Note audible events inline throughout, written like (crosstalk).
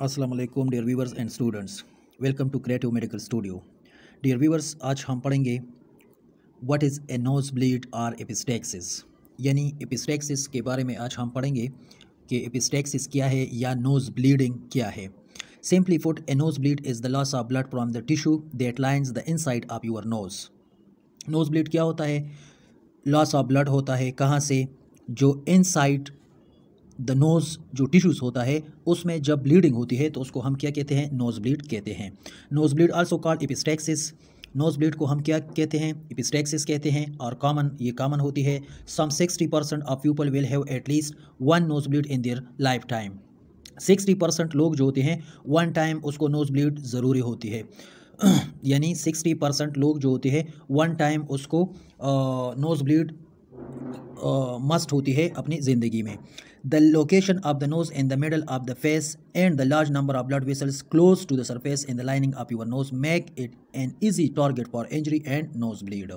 Aslam dear viewers and students welcome to Creative medical Studio dear viewers आज हम पढ़ेंगे what is a knows nosebleed or epistaxis यानी epistaxis के बारे में आज हम पढ़ेंगे कि एपिस्टैक्सिस क्या है या नोज ब्लीडिंग क्या है nosebleed is the loss of blood from the tissue that lines the inside of your nose nosebleed क्या होता है लॉस ऑफ ब्लड होता है कहाँ से जो इनसाइड द नोज़ जो टिश्यूज़ होता है उसमें जब ब्लीडिंग होती है तो उसको हम क्या कहते हैं नोज़ ब्लीड कहते हैं nosebleed also called epistaxis nosebleed को हम क्या कहते हैं एपिस्टैक्सिस कहते हैं और कॉमन ये कॉमन होती है some sixty percent of people will have at least one nosebleed in their lifetime sixty percent लोग जो होते हैं वन टाइम उसको नोज़ ब्लीड ज़रूरी होती है (clears throat) यानी सिक्सटी परसेंट लोग जो होते हैं वन टाइम उसको नोज़ ब्लीड मस्ट होती है अपनी ज़िंदगी में the location of the nose in the middle of the face and the large number of blood vessels close to the surface in the lining of your nose make it an easy target for injury and nosebleed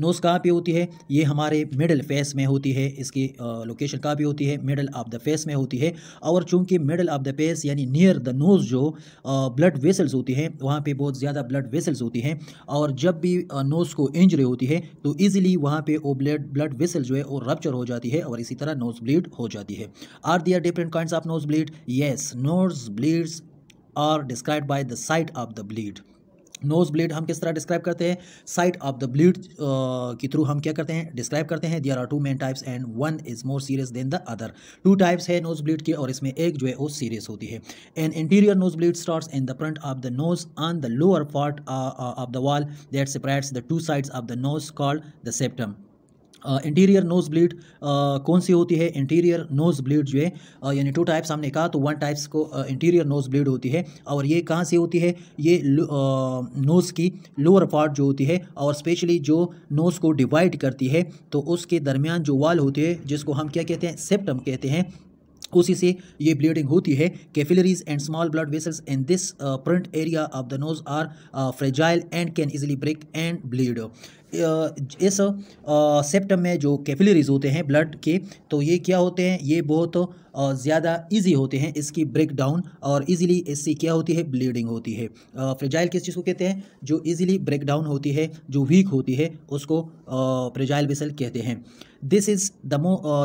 nose कहाँ पे होती है ये हमारे middle face में होती है इसकी लोकेशन कहाँ पे होती है मिडल ऑफ द फेस में होती है और चूँकि मिडल ऑफ द फेस यानी नियर द नोज़ जो ब्लड वेसल्स होती हैं वहाँ पर बहुत ज़्यादा ब्लड वेसल्स होती हैं और जब भी नोज़ को इंजरी होती है तो ईजिली वहाँ पर वो ब्लड ब्लड वेसल जो है वो रपच्चर हो जाती है और इसी तरह नोज़ ब्लीड हो जाती है are there different kind of nosebleed yes nosebleeds are described by the site of the bleed. Nosebleed हम किस तरह डिस्क्राइब करते हैं साइट ऑफ द ब्लीड के थ्रू हम क्या करते हैं डिस्क्राइब करते हैं there are two main types and one is more serious than the other two types है नोज ब्लीड के और इसमें एक जो है वो सीरियस होती है and anterior nosebleed start in the front of the nose on the lower part of the wall that separates the two sides of the nose called the septum anterior nose bleed कौन सी होती है interior nosebleed जो है यानी two types हमने कहा तो वन टाइप्स को इंटीरियर नोज ब्लीड होती है और ये कहाँ से होती है ये नोज़ की लोअर पार्ट जो होती है और स्पेशली जो नोज़ को डिवाइड करती है तो उसके दरमियान जो वाल होती है जिसको हम क्या कहते हैं सेप्टम कहते हैं उसी से ये ब्लीडिंग होती है capillaries and small blood vessels in this front area of the nose are fragile and can easily break and bleed इस सेप्टम में जो कैपिलरीज होते हैं ब्लड के तो ये क्या होते हैं ये बहुत ज़्यादा इजी होते हैं इसकी ब्रेक डाउन और इजीली इससे क्या होती है ब्लीडिंग होती है फ्रेजाइल किस चीज़ को कहते हैं जो इजीली ब्रेक डाउन होती है जो वीक होती है उसको फ्रेजाइल बिसल कहते हैं this is the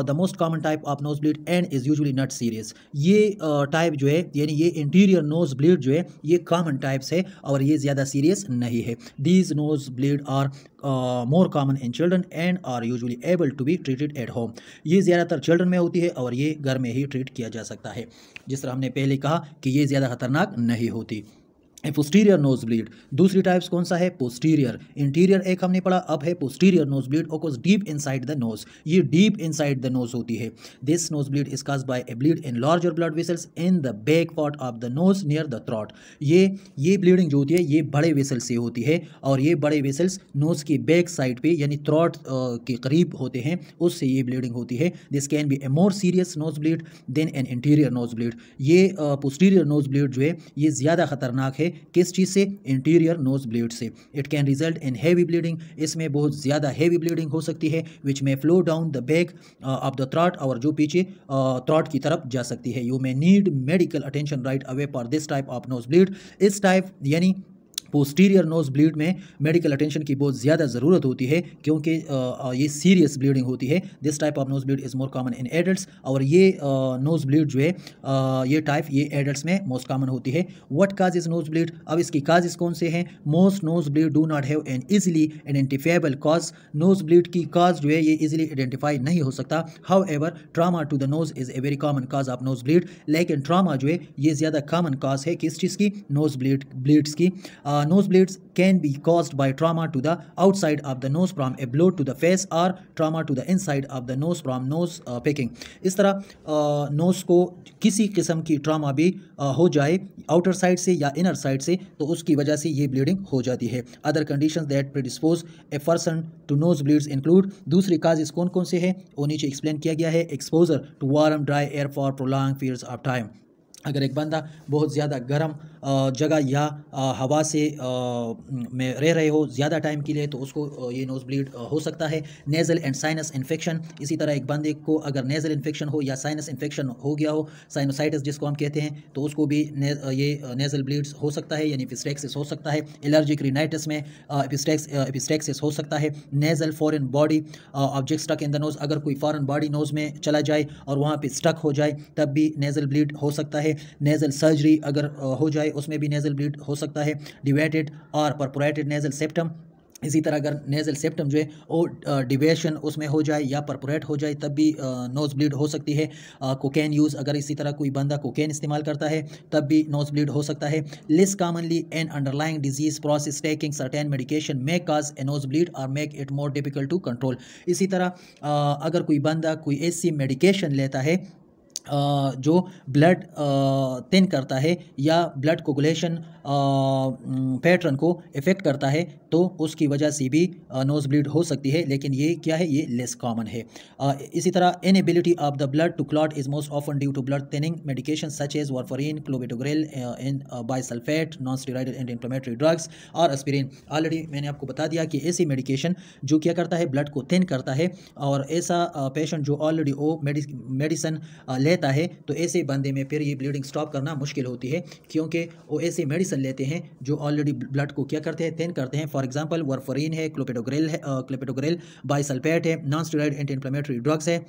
the most common type of knows nosebleed and is usually not serious ये टाइप uh, जो है यानी ये इंटीरियर नोज ब्लीड जो है ये कॉमन टाइप्स है और ये ज़्यादा सीरियस नहीं है these nosebleed are more common in children and are usually able to be treated at home ये ज़्यादातर चिल्ड्रन में होती है और ये घर में ही ट्रीट किया जा सकता है जिस तरह हमने पहले कहा कि ये ज़्यादा खतरनाक नहीं होती पोस्टीरियर नोज ब्लीड दूसरी टाइप्स कौन सा है पोस्टीरियर इंटीरियर एक हमने पढ़ा अब है पोस्टीरियर नोज ब्लीड और deep inside the nose ये deep inside the nose होती है this nosebleed is cause by a bleed in larger blood vessels in the back part of the nose near the throat ये ये bleeding जो होती है ये बड़े वेसल्स से होती है और ये बड़े वेसल्स नोज के बैक साइड पर यानी थ्रॉट के करीब होते हैं उससे ये ब्लीडिंग होती है this can be a more serious nosebleed than an anterior nosebleed ये पोस्टीरियर नोज ब्लीड जो है ये ज़्यादा खतरनाक है किस चीज़ से इंटीरियर नोज ब्लेड से it can result in heavy bleeding इसमें बहुत ज़्यादा हैवी ब्लीडिंग हो सकती है which may flow down the back of the throat और जो पीछे थ्रॉट uh, की तरफ जा सकती है you may need medical attention right away for this type of knows nosebleed इस टाइप यानी पोस्टीरियर नोज ब्लीड में मेडिकल अटेंशन की बहुत ज़्यादा ज़रूरत होती है क्योंकि ये सीरियस ब्लीडिंग होती है this type of knows nosebleed is more common in adults और ये नोज ब्लीड जो है ये टाइप ये एडल्ट्स में मोस्ट कॉमन होती है what cause is nosebleed अब इसकी काजेज कौन से हैं most nosebleed do not have an easily identifiable cause nosebleed की काज जो है ये इजिली आइडेंटिफाई नहीं हो सकता however trauma to the nose is a very common cause of knows nosebleed लेकिन ट्रामा जो है ये ज़्यादा कॉमन काज है किस चीज़ की नोज ब्लीड ब्लीड्स की uh, nosebleeds can be caused by trauma to the outside of the nose from a blow to the face or trauma to the inside of the nose from nose uh, picking इस तरह nose uh, को किसी किस्म की trauma भी uh, हो जाए outer side से या इनर साइड से तो उसकी वजह से ये ब्लीडिंग हो जाती है other condition that predispose a person to nosebleeds include दूसरी काजेज कौन कौन से हैं वो नीचे एक्सप्लेन किया गया है exposure to warm dry air for prolong periods of time अगर एक बंदा बहुत ज़्यादा गर्म जगह या हवा से में रह रहे हो ज़्यादा टाइम के लिए तो उसको ये नोज़ ब्लीड हो सकता है नेज़ल एंड साइनस इन्फेक्शन इसी तरह एक बंदे को अगर नेज़ल इन्फेक्शन हो या साइनस इन्फेक्शन हो गया हो साइनोसाइटिस जिसको हम कहते हैं तो उसको भी ने, ये नेज़ल ब्लीड्स हो सकता है यानी फिस्टेक्सिस हो सकता है एलर्जिक रिनाइटिस में फिस्टेक्सिस हो सकता है nasal foreign body object stuck in the nose अगर कोई फॉरन बॉडी नोज़ में चला जाए और वहाँ पर स्टक हो जाए तब भी नेज़ल ब्लीड हो सकता है है नेज़ल सर्जरी अगर हो जाए उसमें भी नेज़ल ब्लीड हो सकता है डिवेटेड और परपोरेटेड नेज़ल सेप्टम इसी तरह अगर नेज़ल सेप्टम जो है वो डिवेशन उसमें हो जाए या परपोरेट हो जाए तब भी नोज़ ब्लीड हो सकती है कोकेन यूज़ अगर इसी तरह कोई बंदा कोकेन इस्तेमाल करता है तब भी नोज़ ब्लीड हो सकता है less commonly an underlying disease process taking certain medication may cause a nosebleed और make it more difficult to control इसी तरह आ, अगर कोई बंदा कोई ऐसी मेडिकेशन लेता है जो ब्लड तिन करता है या ब्लड कोकुलेशन पैटर्न को इफ़ेक्ट करता है तो उसकी वजह से भी नोज़ ब्लीड हो सकती है लेकिन ये क्या है ये लेस कॉमन है इसी तरह inability of the blood to clot is most often due to blood thinning medication such as warfarin clopidogrel in bisulfate non steroid and inflammatory drugs और एस्पिरिन ऑलरेडी मैंने आपको बता दिया कि ऐसी मेडिकेशन जो क्या करता है ब्लड को थिन करता है और ऐसा पेशेंट जो ऑलरेडी वो मेडिसन ले रहता है तो ऐसे बंदे में फिर ये ब्लीडिंग स्टॉप करना मुश्किल होती है क्योंकि वो ऐसे मेडिसिन लेते हैं जो ऑलरेडी ब्लड को क्या करते हैं तेन करते हैं फॉर एग्जाम्पल वर्फोरिन है क्लोपेडोग्रेल है क्लोपेडोग्रेल बाइसल्फेट है non steroid anti inflammatory drugs है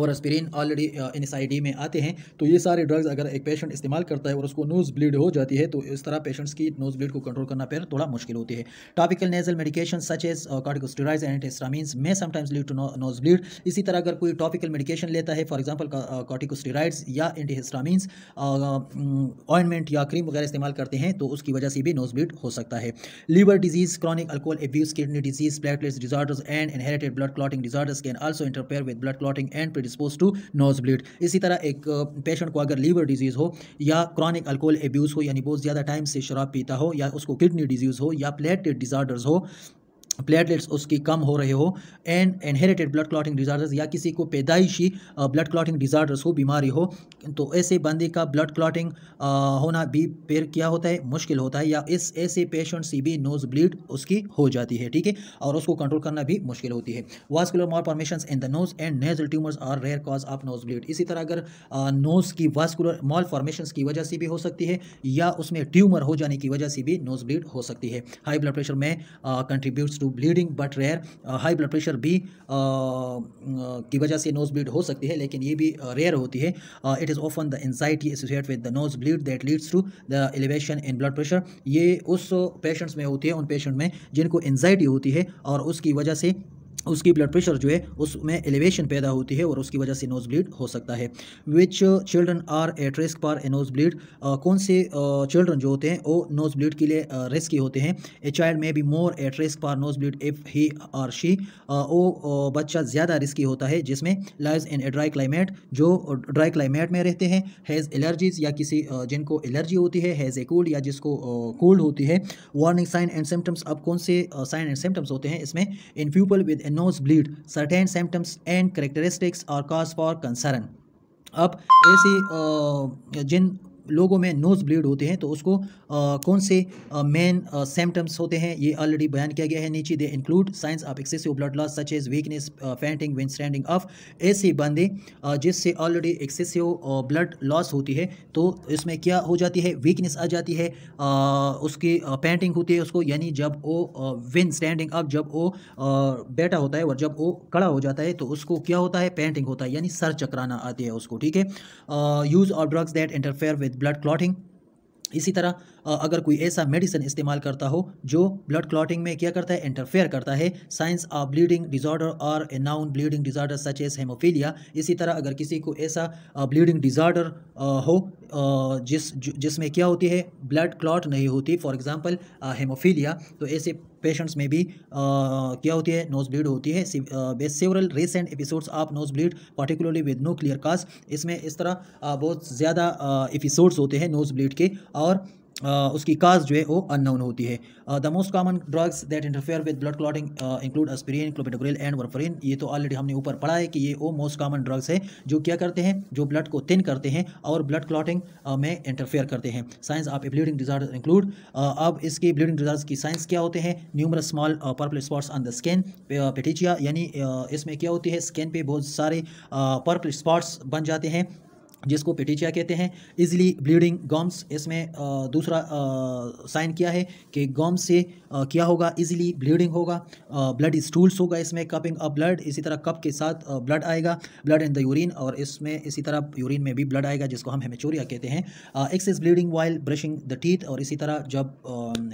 और aspirin already N S A I D आते हैं तो ये सारे ड्रग्स अगर एक पेशेंट इस्तेमाल करता है और उसको नोज़ ब्लीड हो जाती है तो इस तरह पेशेंट्स की नोज़ ब्लीड को कंट्रोल करना फिर थोड़ा मुश्किल होती है topical nasal medication such as corticosteroids and antihistamines में sometimes lead to nose bleed इसी तरह अगर कोई टॉपिकल मेडिकेशन लेता है फॉर एग्जाम्पल कार्टिकोस्टेराइड्स या एंटीहिस्टामीन्स ऑइनमेंट uh, mm, या क्रीम वगैरह इस्तेमाल करते हैं तो उसकी वजह से भी नोज ब्लीड हो सकता है liver disease chronic alcohol abuse kidney disease platelets disorders and inherited blood clotting disorders can also interfere with blood clotting and predispose to nose bleed इसी तरह एक पेशेंट को अगर लीवर डिजीज़ हो या क्रॉनिक अल्कोहल एब्यूज़ हो यानी बहुत ज़्यादा टाइम से शराब पीता हो या उसको किडनी डिजीज़ हो या प्लेटलेट डिज़ार्डर्स हो प्लेटलेट्स उसकी कम हो रहे हो and inherited blood clotting disorders या किसी को पैदाइशी ब्लड क्लॉटिंग डिज़ार्डर्स हो बीमारी हो तो ऐसे बंदे का ब्लड क्लॉटिंग होना भी पेर क्या होता है मुश्किल होता है या इस ऐसे पेशेंट सी भी नोज ब्लीड उसकी हो जाती है ठीक है और उसको कंट्रोल करना भी मुश्किल होती है vascular malformation in the nose and nasal tumours are rare cause of knows bleed इसी तरह अगर नोज़ की वास्कुलर मॉल फॉर्मेशन की वजह से भी हो सकती है या उसमें ट्यूमर हो जाने की वजह से भी नोज ब्लीड हो सकती है हाई ब्लड प्रेशर में contributes to bleeding but rare high blood pressure भी uh, uh, की वजह से नोज ब्लीड हो सकती है लेकिन ये भी रेयर uh, होती है it is often the anxiety associate with the nose bleed that leads to the elevation in blood pressure ये उस पेशेंट्स में होती है उन पेशेंट में जिनको एनजाइटी होती है और उसकी वजह से उसकी ब्लड प्रेशर जो है उसमें एलिवेशन पैदा होती है और उसकी वजह से नोज ब्लीड हो सकता है which children are at risk for a nose bleed कौन से चिल्ड्रन जो होते हैं वो नोज ब्लीड के लिए रिस्की होते हैं a child may be more at risk for nose bleed if he or she वो बच्चा ज़्यादा रिस्की होता है जिसमें lies in a dry climate जो ड्राई क्लाइमेट में रहते हैं हैज़ एलर्जीज या किसी जिनको एलर्जी होती है हैज़ ए कोल्ड या जिसको कोल्ड होती है वार्निंग साइन एंड सिम्टम्स अब कौन से साइन एंड सिम्टम्स होते हैं इसमें in people with nose bleed certain symptoms and characteristics और कॉज फॉर कंसर्न अब ऐसी जिन लोगों में नोज़ ब्लीड होते हैं तो उसको आ, कौन से मेन सिम्टम्स होते हैं ये ऑलरेडी बयान किया गया है नीचे they include signs of excessive blood loss such as weakness fainting when standing of ऐसे बंदे जिससे ऑलरेडी एक्सेसिव ब्लड लॉस होती है तो इसमें क्या हो जाती है वीकनेस आ जाती है आ, उसकी पेंटिंग होती है उसको यानी जब वो विन स्टैंडिंग अप जब वो बैठा होता है और जब वो खड़ा हो जाता है तो उसको क्या होता है पेंटिंग होता है यानी सर चकराना आती है उसको ठीक है use of drugs that interfere with with blood clotting इसी तरह अगर कोई ऐसा मेडिसिन इस्तेमाल करता हो जो ब्लड क्लॉटिंग में क्या करता है इंटरफेयर करता है साइंस ऑफ ब्लीडिंग डिजॉर्डर और a known bleeding disorder such as haemophilia इसी तरह अगर किसी को ऐसा ब्लीडिंग डिजॉर्डर हो जिस जिसमें क्या होती है ब्लड क्लॉट नहीं होती फॉर एग्जांपल हेमोफीलिया तो ऐसे पेशेंट्स में भी क्या होती है नोज ब्लीड होती है several recent episodes of knows bleed particularly with no clear cause इसमें इस तरह बहुत ज़्यादा एपिसोड्स होते हैं नोज ब्लीड के और उसकी काज जो है वो अननोन होती है the most common drugs that interfere with blood clotting include aspirin clopidogrel and warfarin ये तो ऑलरेडी हमने ऊपर पढ़ा है कि ये वो मोस्ट कॉमन ड्रग्स है जो क्या करते हैं जो ब्लड को थिन करते हैं और ब्लड क्लॉटिंग में इंटरफेयर करते हैं signs of bleeding disorder include अब इसकी ब्लीडिंग डिजार्ड की साइंस क्या होते हैं numerous small purple spots on the skin petechiae यानी इसमें क्या होती है स्किन पे बहुत सारे पर्पल स्पॉट्स बन जाते हैं जिसको पेटीचिया कहते हैं इजिली ब्लीडिंग गॉम्स इसमें दूसरा साइन किया है कि गॉम से क्या होगा इजिली ब्लीडिंग होगा ब्लड स्टूल्स होगा इसमें कपिंग अ ब्लड इसी तरह कप के साथ ब्लड आएगा ब्लड इन द यूरिन और इसमें इसी तरह यूरिन में भी ब्लड आएगा जिसको हम हेमेचोरिया कहते हैं excess bleeding while brushing the teeth और इसी तरह जब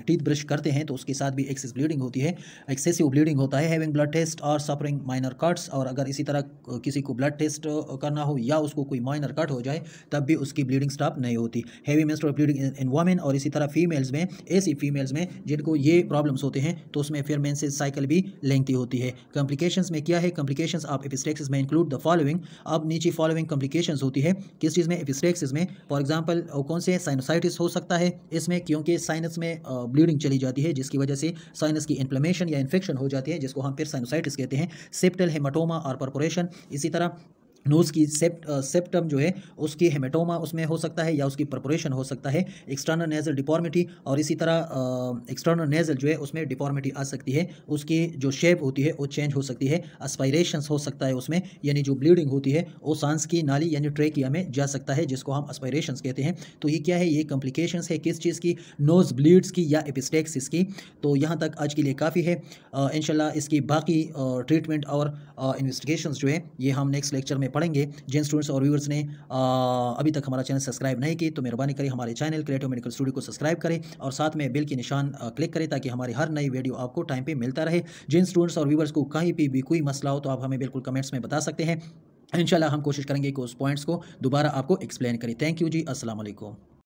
टीथ ब्रश करते हैं तो उसके साथ भी एक्सेस ब्लीडिंग होती है एक्सेसिव ब्लीडिंग होता है हैविंग ब्लड टेस्ट और सफरिंग माइनर कट्स और अगर इसी तरह किसी को ब्लड टेस्ट करना हो या उसको कोई माइनर कट हो हो जाए तब भी उसकी ब्लीडिंग स्टॉप नहीं होती heavy menstrual bleeding in women और इसी तरह फीमेल्स में ऐसी फीमेल्स में जिनको ये प्रॉब्लम्स होते हैं तो उसमें फिर मेंसेज साइकिल भी लेंथी होती है कम्प्लीकेशन में क्या है कम्प्लीकेशन ऑफ एपिस्टेक्सिस में इंक्लूड द फॉलोइंग अब नीचे फॉलोइंग कम्प्लीकेशन होती है किस चीज़ में एपिस्टेक्सिस में फॉर एग्जाम्पल कौन से साइनोसाइटिस हो सकता है इसमें क्योंकि साइनस में ब्लीडिंग चली जाती है जिसकी वजह से साइनस की इन्फ्लेमेशन या इन्फेक्शन हो जाती है जिसको हम फिर साइनोसाइटिस कहते हैं सेप्टल हेमाटोमा और परपोरेशन इसी तरह नोज़ की सेप्ट सेप्टम जो है उसकी हेमेटोमा उसमें हो सकता है या उसकी परपोरेशन हो सकता है एक्सटर्नल नेजल डिफॉर्मिटी और इसी तरह एक्सटर्नल नेजल जो है उसमें डिफॉर्मिटी आ सकती है उसकी जो शेप होती है वो चेंज हो सकती है अस्पायरेशन हो सकता है उसमें यानी जो ब्लीडिंग होती है वो सांस की नाली यानी ट्रेकिया में जा सकता है जिसको हम अस्पायरेशन कहते हैं तो ये क्या है ये कॉम्प्लिकेशन है किस चीज़ की नोज़ ब्लीड्स की या एपिस्टेक्सिस की तो यहाँ तक आज के लिए काफ़ी है इनशाला इसकी बाकी ट्रीटमेंट और इन्वेस्टिगेशन जो है ये हम नेक्स्ट लेक्चर में में पढ़ेंगे जिन स्टूडेंट्स और व्यूवर्स ने अभी तक हमारा चैनल सब्सक्राइब नहीं की तो मेहरबानी करें हमारे चैनल क्रिएटिव मेडिकल स्टूडियो को सब्सक्राइब करें और साथ में बिल के निशान क्लिक करें ताकि हमारी हर नई वीडियो आपको टाइम पर मिलता रहे जिन स्टूडेंट्स और व्यूवर्स को कहीं पर भी कोई मसला हो तो आप हमें बिल्कुल कमेंट्स में बता सकते हैं इंशाल्लाह हम कोशिश करेंगे कि उस पॉइंट्स को दोबारा आपको एक्सप्लेन करें थैंक यू जी अस्सलाम वालेकुम